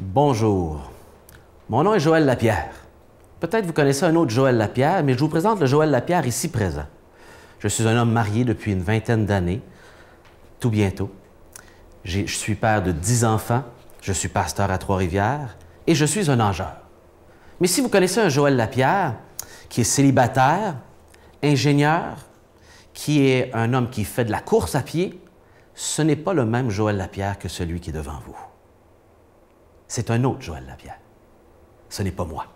Bonjour. Mon nom est Joël Lapierre. Peut-être vous connaissez un autre Joël Lapierre, mais je vous présente le Joël Lapierre ici présent. Je suis un homme marié depuis une vingtaine d'années, tout bientôt. Je suis père de dix enfants, je suis pasteur à Trois-Rivières et je suis un angeur. Mais si vous connaissez un Joël Lapierre qui est célibataire, ingénieur, qui est un homme qui fait de la course à pied, ce n'est pas le même Joël Lapierre que celui qui est devant vous c'est un autre Joël Lapierre. Ce n'est pas moi.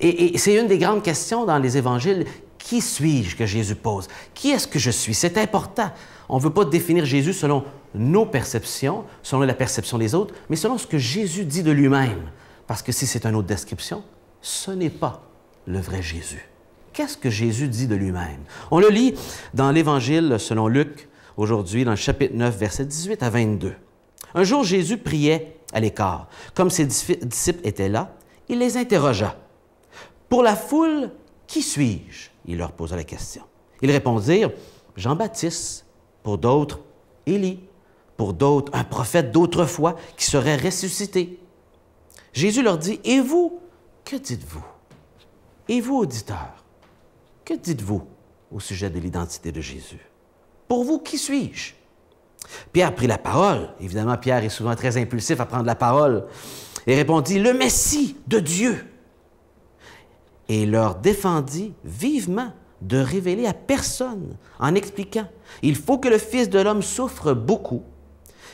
Et, et c'est une des grandes questions dans les évangiles. Qui suis-je que Jésus pose? Qui est-ce que je suis? C'est important. On ne veut pas définir Jésus selon nos perceptions, selon la perception des autres, mais selon ce que Jésus dit de lui-même. Parce que si c'est une autre description, ce n'est pas le vrai Jésus. Qu'est-ce que Jésus dit de lui-même? On le lit dans l'Évangile selon Luc, aujourd'hui, dans le chapitre 9, versets 18 à 22. Un jour, Jésus priait à l'écart. Comme ses disciples étaient là, il les interrogea. Pour la foule, qui suis-je Il leur posa la question. Ils répondirent, Jean-Baptiste, pour d'autres, Élie, pour d'autres, un prophète d'autrefois qui serait ressuscité. Jésus leur dit, Et vous, que dites-vous Et vous, auditeurs, que dites-vous au sujet de l'identité de Jésus Pour vous, qui suis-je Pierre prit la parole. Évidemment, Pierre est souvent très impulsif à prendre la parole. Et répondit, le Messie de Dieu. Et leur défendit vivement de révéler à personne en expliquant, il faut que le Fils de l'homme souffre beaucoup,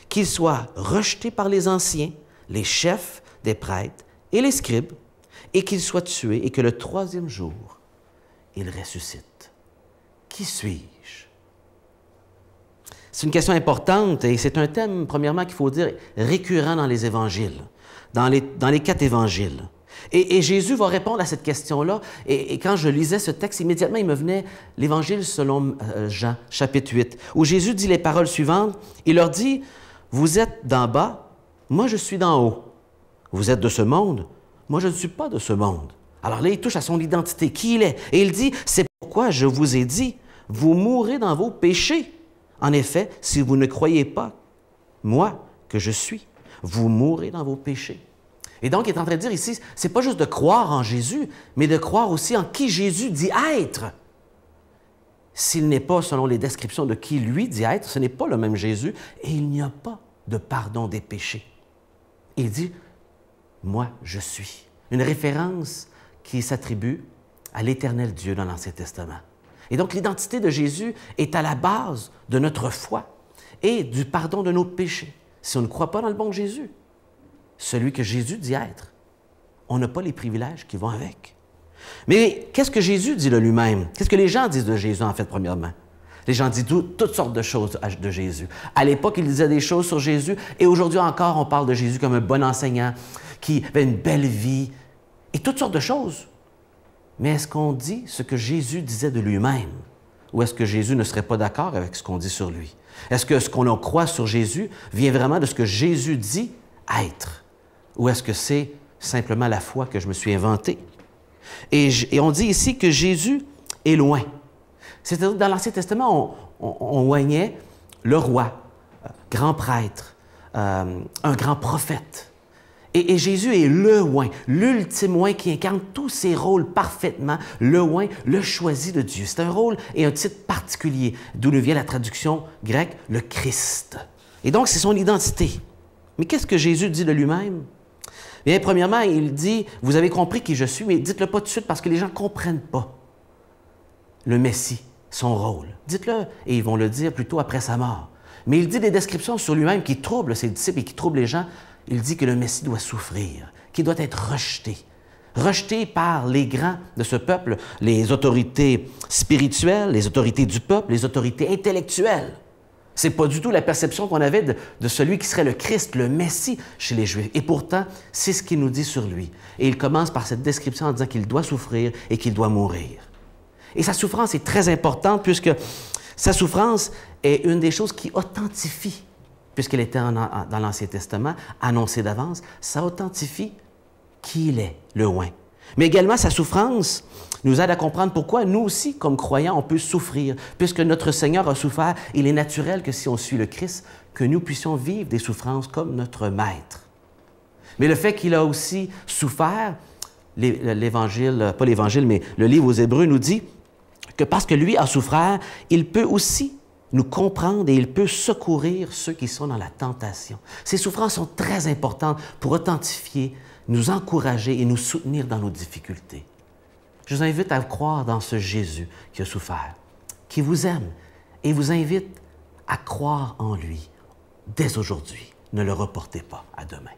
qu'il soit rejeté par les anciens, les chefs des prêtres et les scribes, et qu'il soit tué, et que le troisième jour, il ressuscite. Qui suis-je? C'est une question importante et c'est un thème, premièrement, qu'il faut dire récurrent dans les évangiles, dans les, dans les quatre évangiles. Et, Jésus va répondre à cette question-là. Et, quand je lisais ce texte, immédiatement, il me venait l'Évangile selon euh, Jean, chapitre 8, où Jésus dit les paroles suivantes. Il leur dit, Vous êtes d'en bas, moi je suis d'en haut. Vous êtes de ce monde, moi je ne suis pas de ce monde. Alors là, il touche à son identité, qui il est. Et il dit, C'est pourquoi je vous ai dit, vous mourrez dans vos péchés. En effet, si vous ne croyez pas, moi, que je suis, vous mourrez dans vos péchés. Et donc, il est en train de dire ici, c'est pas juste de croire en Jésus, mais de croire aussi en qui Jésus dit être. S'il n'est pas, selon les descriptions de qui lui dit être, ce n'est pas le même Jésus, et il n'y a pas de pardon des péchés. Il dit, moi, je suis. Une référence qui s'attribue à l'éternel Dieu dans l'Ancien Testament. Et donc l'identité de Jésus est à la base de notre foi et du pardon de nos péchés. Si on ne croit pas dans le bon Jésus, celui que Jésus dit être, on n'a pas les privilèges qui vont avec. Mais qu'est-ce que Jésus dit de lui-même? Qu'est-ce que les gens disent de Jésus, en fait, premièrement? Les gens disent toutes sortes de choses de Jésus. À l'époque, ils disaient des choses sur Jésus, et aujourd'hui encore, on parle de Jésus comme un bon enseignant qui avait une belle vie, et toutes sortes de choses. Mais est-ce qu'on dit ce que Jésus disait de lui-même? Ou est-ce que Jésus ne serait pas d'accord avec ce qu'on dit sur lui? Est-ce que ce qu'on croit sur Jésus vient vraiment de ce que Jésus dit être? Ou est-ce que c'est simplement la foi que je me suis inventée? Et, on dit ici que Jésus est loin. C'est-à-dire, dans l'Ancien Testament, on, oignait le roi, euh, grand prêtre, euh, un grand prophète. Et, Jésus est le oin, l'ultime oin qui incarne tous ses rôles parfaitement. Le oin, le choisi de Dieu. C'est un rôle et un titre particulier, d'où le vient la traduction grecque, le Christ. Et donc, c'est son identité. Mais qu'est-ce que Jésus dit de lui-même? Bien, premièrement, il dit, vous avez compris qui je suis, mais dites-le pas tout de suite parce que les gens ne comprennent pas le Messie, son rôle. Dites-le, et ils vont le dire plutôt après sa mort. Mais il dit des descriptions sur lui-même qui troublent ses disciples et qui troublent les gens il dit que le Messie doit souffrir, qu'il doit être rejeté, rejeté par les grands de ce peuple, les autorités spirituelles, les autorités du peuple, les autorités intellectuelles. C'est pas du tout la perception qu'on avait de, de, celui qui serait le Christ, le Messie chez les Juifs. Et pourtant, c'est ce qu'il nous dit sur lui. Et il commence par cette description en disant qu'il doit souffrir et qu'il doit mourir. Et sa souffrance est très importante puisque sa souffrance est une des choses qui authentifie puisqu'il était dans l'Ancien Testament, annoncé d'avance, ça authentifie qui il est, le oin. Mais également, sa souffrance nous aide à comprendre pourquoi nous aussi, comme croyants, on peut souffrir. Puisque notre Seigneur a souffert, il est naturel que si on suit le Christ, que nous puissions vivre des souffrances comme notre Maître. Mais le fait qu'il a aussi souffert, l'Évangile, pas l'Évangile, mais le livre aux Hébreux nous dit que parce que lui a souffert, il peut aussi nous comprendre et il peut secourir ceux qui sont dans la tentation. Ces souffrances sont très importantes pour authentifier, nous encourager et nous soutenir dans nos difficultés. Je vous invite à croire dans ce Jésus qui a souffert, qui vous aime et vous invite à croire en lui dès aujourd'hui. Ne le reportez pas à demain.